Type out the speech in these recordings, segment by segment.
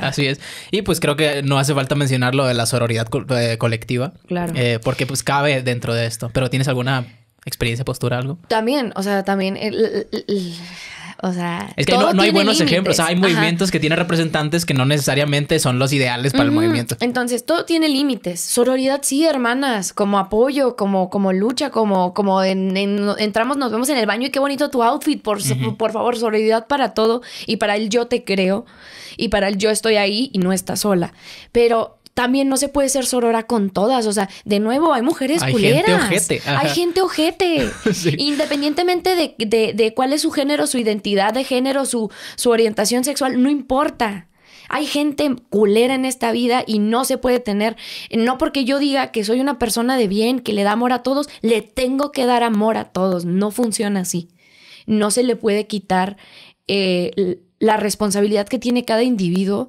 Así es. Y pues creo que no hace falta mencionar lo de la sororidad eh, colectiva. Claro. Eh, porque pues cabe dentro de esto. Pero ¿tienes alguna experiencia, postura, algo? También, o sea, también o sea, es que no, hay buenos ejemplos. hay movimientos que tienen representantes que no necesariamente son los ideales para el movimiento. Entonces, todo tiene límites. Sororidad, sí, hermanas, como apoyo, como, como lucha, como, como entramos, nos vemos en el baño y qué bonito tu outfit. Por, por favor, sororidad para todo y para el yo te creo y para el yo estoy ahí y no estás sola. Pero también no se puede ser sorora con todas. O sea, de nuevo, hay mujeres hay Gente ojete. Hay gente ojete. Independientemente de, cuál es su género, su identidad de género, su, su orientación sexual, no importa. Hay gente culera en esta vida y no se puede tener. No porque yo diga que soy una persona de bien, que le da amor a todos, le tengo que dar amor a todos. No funciona así. No se le puede quitar eh, la responsabilidad que tiene cada individuo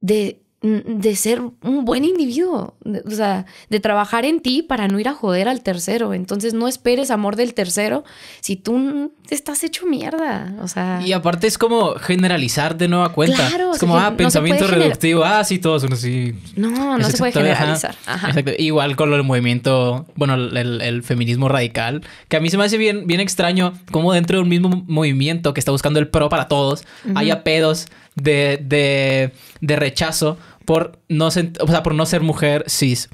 de Mm, de ser un buen individuo, o sea, de trabajar en ti para no ir a joder al tercero. Entonces no esperes amor del tercero si tú te estás hecho mierda, o sea. Y aparte es como generalizar de nueva cuenta. Claro, es como, ah, pensamiento reductivo, ah, sí, todos son así. No, no se puede generalizar. Exacto. Igual con el movimiento, bueno, el, feminismo radical, que a mí se me hace bien, bien extraño como dentro de un mismo movimiento que está buscando el pro para todos, Hay pedos de, de, de rechazo por no, ser, o sea, por no ser mujer cis.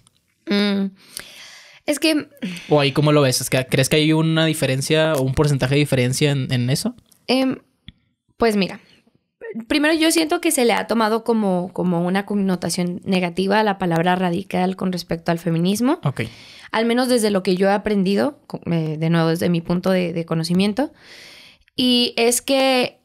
Mm. Es que... ¿O ahí cómo lo ves? ¿Crees que hay una diferencia o un porcentaje de diferencia en, eso? Em, pues mira, primero yo siento que se le ha tomado como, como una connotación negativa a la palabra radical con respecto al feminismo. Ok. Al menos desde lo que yo he aprendido, eh, de nuevo desde mi punto de conocimiento. Y es que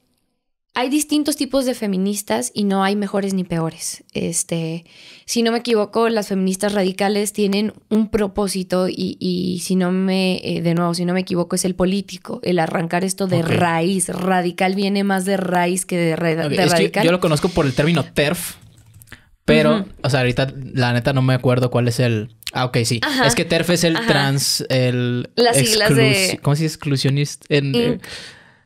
hay distintos tipos de feministas y no hay mejores ni peores. Este, si no me equivoco, las feministas radicales tienen un propósito y, si no me, eh, de nuevo, si no me equivoco, es el político, el arrancar esto de raíz. Radical viene más de raíz que de, red radical. yo lo conozco por el término TERF. Pero, o sea, ahorita la neta no me acuerdo cuál es el. Ah, ok, sí. es que TERF es el trans, el. Las siglas de. ¿Cómo se dice exclusionista? En,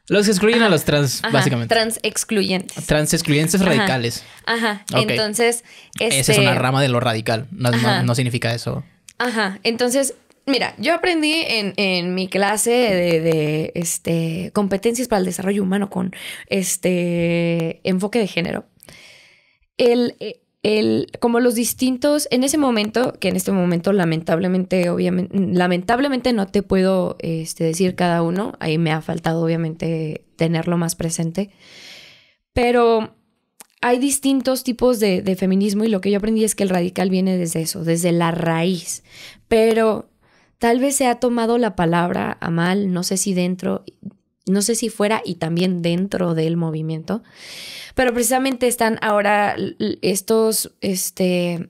los excluyen a los trans, básicamente. Trans excluyentes. Trans excluyentes radicales. Ajá. Entonces. Esa es este una rama de lo radical. No, significa eso. Ajá. Entonces, mira, yo aprendí en, mi clase de, de, este, competencias para el desarrollo humano con este enfoque de género. El, eh, como los distintos, en ese momento, que en este momento lamentablemente, obviamente, lamentablemente no te puedo este, decir cada uno, ahí me ha faltado obviamente tenerlo más presente, pero hay distintos tipos de, de feminismo y lo que yo aprendí es que el radical viene desde eso, desde la raíz, pero tal vez se ha tomado la palabra a mal, no sé si dentro no sé si fuera y también dentro del movimiento, pero precisamente están ahora estos, este,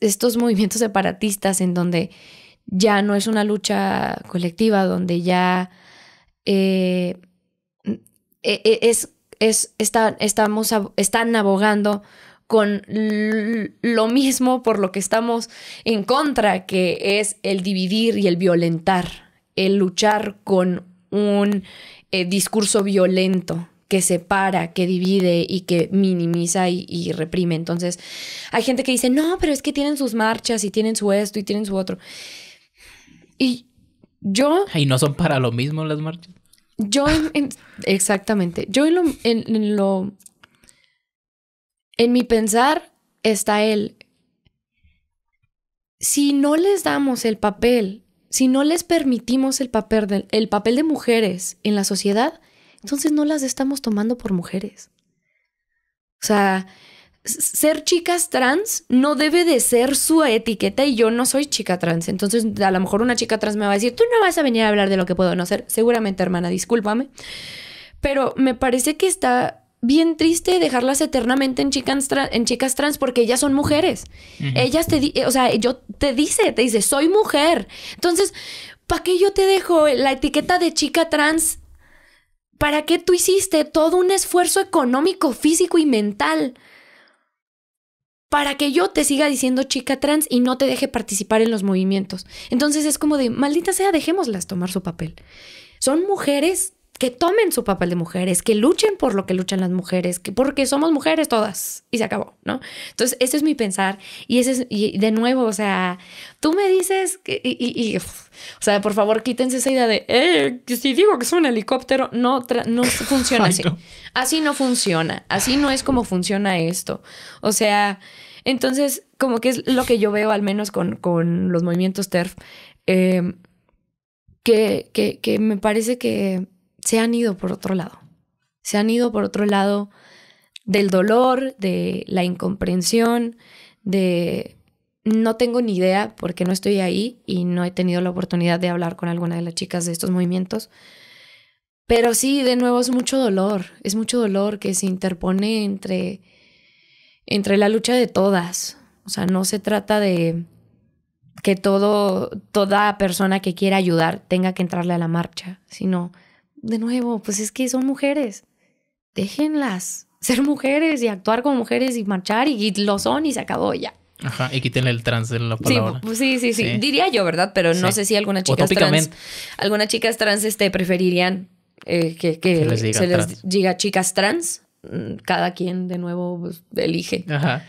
estos movimientos separatistas en donde ya no es una lucha colectiva, donde ya eh, e, e, es, es, estamos, están abogando con lo mismo por lo que estamos en contra, que es el dividir y el violentar, el luchar con un eh, discurso violento que separa, que divide y que minimiza y, reprime. Entonces, hay gente que dice, no, pero es que tienen sus marchas y tienen su esto y tienen su otro. Y yo... ¿Y no son para lo mismo las marchas? Yo, exactamente, yo en lo, en mi pensar está él. Si no les damos el papel si no les permitimos el papel, de, mujeres en la sociedad, entonces no las estamos tomando por mujeres. O sea, ser chicas trans no debe de ser su etiqueta y yo no soy chica trans. Entonces, a lo mejor una chica trans me va a decir, tú no vas a venir a hablar de lo que puedo no ser. Seguramente, hermana, discúlpame. Pero me parece que está bien triste dejarlas eternamente en chicas, en chicas trans porque ellas son mujeres. Ellas te, eh, o sea, yo te dice, te dice, soy mujer. Entonces, ¿para qué yo te dejo la etiqueta de chica trans? ¿Para qué tú hiciste todo un esfuerzo económico, físico y mental? para que yo te siga diciendo chica trans y no te deje participar en los movimientos. Entonces es como de, maldita sea, dejémoslas tomar su papel. Son mujeres que tomen su papel de mujeres, que luchen por lo que luchan las mujeres, que porque somos mujeres todas y se acabó, ¿no? Entonces, ese es mi pensar y ese es, y de nuevo, o sea, tú me dices, que, y, o sea, por favor, quítense esa idea de, eh, si digo que es un helicóptero, no, no funciona así. Así no funciona, así no es como funciona esto. O sea, entonces, como que es lo que yo veo al menos con, los movimientos TERF, eh, que me parece que se han ido por otro lado. Se han ido por otro lado del dolor, de la incomprensión, de no tengo ni idea porque no estoy ahí y no he tenido la oportunidad de hablar con alguna de las chicas de estos movimientos. Pero sí, de nuevo es mucho dolor, es mucho dolor que se interpone entre, entre la lucha de todas. O sea, no se trata de que todo, toda persona que quiera ayudar tenga que entrarle a la marcha, sino de nuevo, pues es que son mujeres. Déjenlas ser mujeres y actuar como mujeres y marchar y, lo son y se acabó ya. Ajá, y quiten el trans en la palabra. Pues, sí, sí, sí, diría yo, ¿verdad? Pero no sé si algunas chicas trans, algunas chicas trans este, preferirían eh, que, que, se les diga chicas trans. Mm, cada quien de nuevo pues, elige. Ajá.